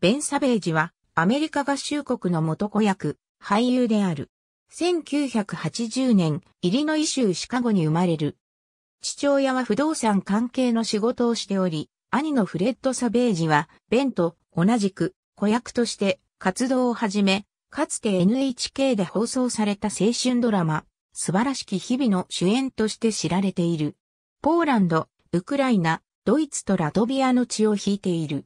ベン・サベージは、アメリカ合衆国の元子役、俳優である。1980年、イリノイ州シカゴに生まれる。父親は不動産関係の仕事をしており、兄のフレッド・サベージは、ベンと同じく子役として活動を始め、かつて NHK で放送された青春ドラマ、素晴らしき日々の主演として知られている。ポーランド、ウクライナ、ドイツとラトビアの血を引いている。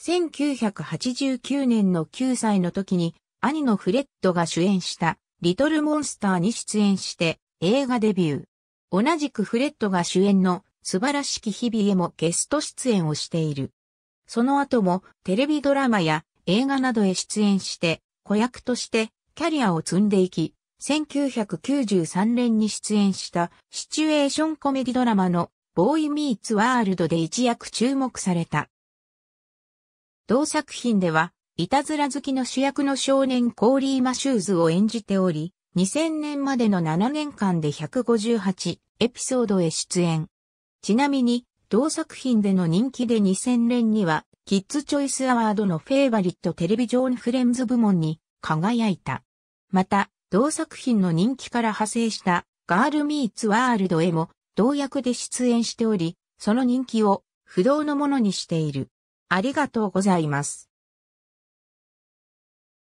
1989年の9歳の時に兄のフレッドが主演したリトルモンスターに出演して映画デビュー。同じくフレッドが主演の素晴らしき日々へもゲスト出演をしている。その後もテレビドラマや映画などへ出演して子役としてキャリアを積んでいき、1993年に出演したシチュエーションコメディドラマのボーイミーツワールドで一躍注目された。同作品では、いたずら好きの主役の少年コーリー・マシューズを演じており、2000年までの7年間で158エピソードへ出演。ちなみに、同作品での人気で2000年には、キッズチョイスアワードのフェイバリットテレビジョンフレンズ部門に輝いた。また、同作品の人気から派生したガールミーツワールドへも同役で出演しており、その人気を不動のものにしている。ありがとうございます。